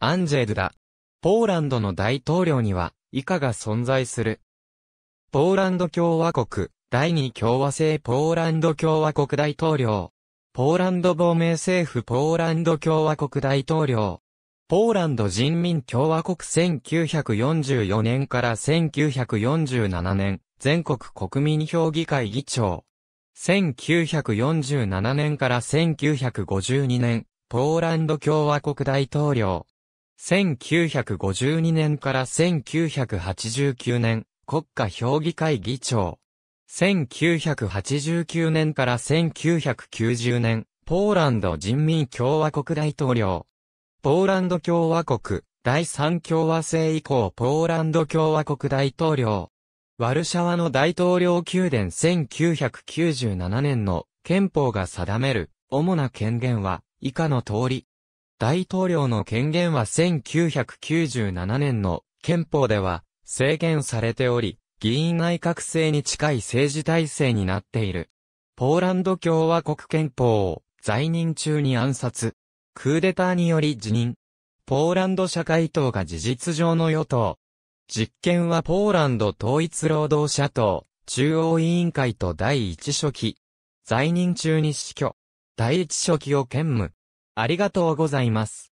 アンジェルだ。ポーランドの大統領には、以下が存在する。ポーランド共和国、第二共和制ポーランド共和国大統領。ポーランド亡命政府ポーランド共和国大統領。ポーランド人民共和国1944年から1947年、全国国民評議会議長。1947年から1952年、ポーランド共和国大統領。1952年から1989年、国家評議会議長。1989年から1990年、ポーランド人民共和国大統領。ポーランド共和国、第三共和制以降ポーランド共和国大統領。ワルシャワの大統領宮殿1997年の憲法が定める主な権限は以下の通り。大統領の権限は1997年の憲法では制限されており、議員内閣制に近い政治体制になっている。ポーランド共和国憲法を在任中に暗殺。クーデターにより辞任。ポーランド社会党が事実上の与党。実権はポーランド統一労働者党、中央委員会と第一書記。在任中に死去。第一書記を兼務。ありがとうございます。